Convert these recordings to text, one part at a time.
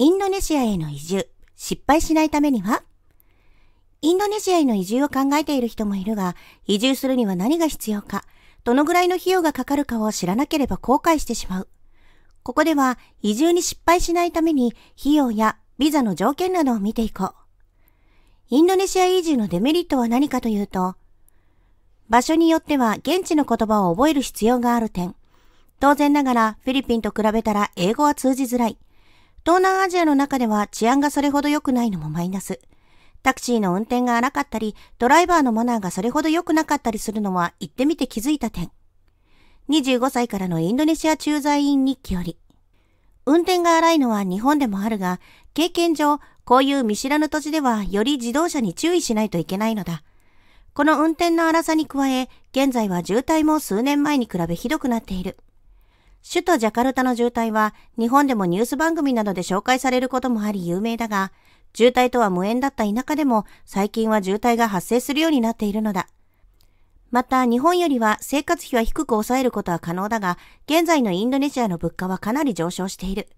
インドネシアへの移住、失敗しないためにはインドネシアへの移住を考えている人もいるが、移住するには何が必要か、どのぐらいの費用がかかるかを知らなければ後悔してしまう。ここでは、移住に失敗しないために、費用やビザの条件などを見ていこう。インドネシア移住のデメリットは何かというと、場所によっては現地の言葉を覚える必要がある点、当然ながらフィリピンと比べたら英語は通じづらい。東南アジアの中では治安がそれほど良くないのもマイナス。タクシーの運転が荒かったり、ドライバーのマナーがそれほど良くなかったりするのは行ってみて気づいた点。25歳からのインドネシア駐在員日記より。運転が荒いのは日本でもあるが、経験上、こういう見知らぬ土地ではより自動車に注意しないといけないのだ。この運転の荒さに加え、現在は渋滞も数年前に比べひどくなっている。首都ジャカルタの渋滞は日本でもニュース番組などで紹介されることもあり有名だが、渋滞とは無縁だった田舎でも最近は渋滞が発生するようになっているのだ。また日本よりは生活費は低く抑えることは可能だが、現在のインドネシアの物価はかなり上昇している。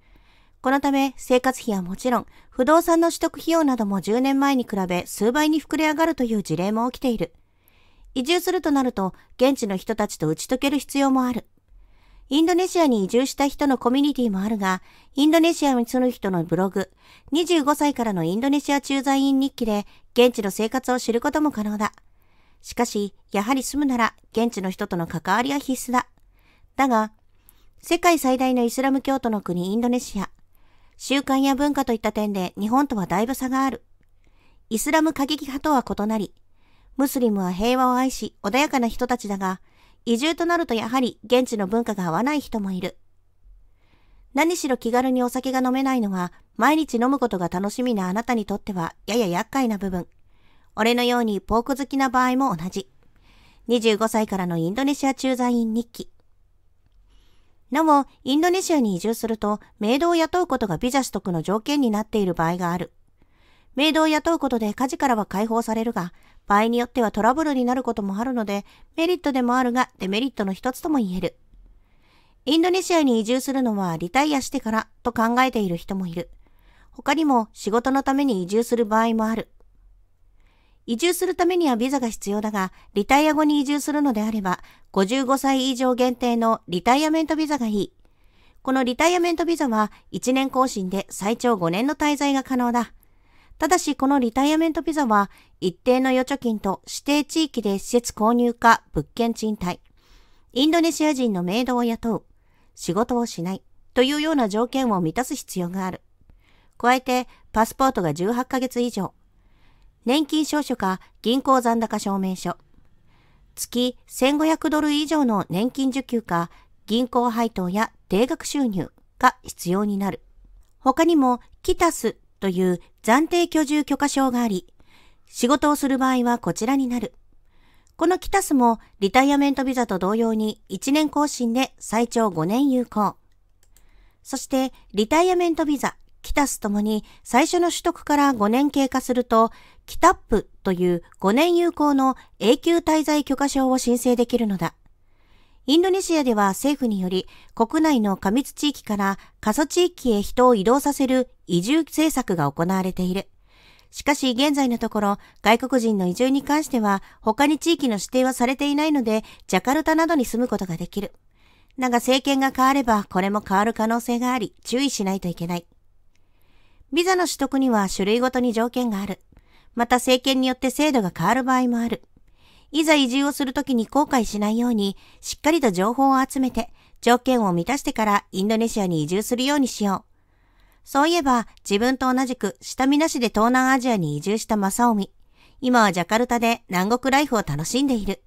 このため生活費はもちろん不動産の取得費用なども10年前に比べ数倍に膨れ上がるという事例も起きている。移住するとなると現地の人たちと打ち解ける必要もある。インドネシアに移住した人のコミュニティもあるが、インドネシアに住む人のブログ、25歳からのインドネシア駐在員日記で、現地の生活を知ることも可能だ。しかし、やはり住むなら、現地の人との関わりは必須だ。だが、世界最大のイスラム教徒の国インドネシア。習慣や文化といった点で日本とはだいぶ差がある。イスラム過激派とは異なり、ムスリムは平和を愛し穏やかな人たちだが、移住となるとやはり現地の文化が合わない人もいる。何しろ気軽にお酒が飲めないのは、毎日飲むことが楽しみなあなたにとっては、やや厄介な部分。俺のようにポーク好きな場合も同じ。25歳からのインドネシア駐在員日記。なお、インドネシアに移住すると、メイドを雇うことがビザ取得の条件になっている場合がある。メイドを雇うことで家事からは解放されるが、場合によってはトラブルになることもあるので、メリットでもあるがデメリットの一つとも言える。インドネシアに移住するのはリタイアしてからと考えている人もいる。他にも仕事のために移住する場合もある。移住するためにはビザが必要だが、リタイア後に移住するのであれば、55歳以上限定のリタイアメントビザがいい。このリタイアメントビザは1年更新で最長5年の滞在が可能だ。ただしこのリタイアメントビザは一定の預貯金と指定地域で施設購入か物件賃貸、インドネシア人のメイドを雇う、仕事をしないというような条件を満たす必要がある。加えてパスポートが18ヶ月以上、年金証書か銀行残高証明書、月1500ドル以上の年金受給か銀行配当や定額収入が必要になる。他にも、キタスという暫定居住許可証があり、仕事をする場合はこちらになる。このキタスもリタイアメントビザと同様に1年更新で最長5年有効。そしてリタイアメントビザ、キタスともに最初の取得から5年経過すると、キタップという5年有効の永久滞在許可証を申請できるのだ。インドネシアでは政府により国内の過密地域から過疎地域へ人を移動させる移住政策が行われている。しかし現在のところ、外国人の移住に関しては、他に地域の指定はされていないので、ジャカルタなどに住むことができる。だが政権が変われば、これも変わる可能性があり、注意しないといけない。ビザの取得には種類ごとに条件がある。また政権によって制度が変わる場合もある。いざ移住をするときに後悔しないように、しっかりと情報を集めて、条件を満たしてからインドネシアに移住するようにしよう。そういえば、自分と同じく、下見なしで東南アジアに移住した正臣。今はジャカルタで南国ライフを楽しんでいる。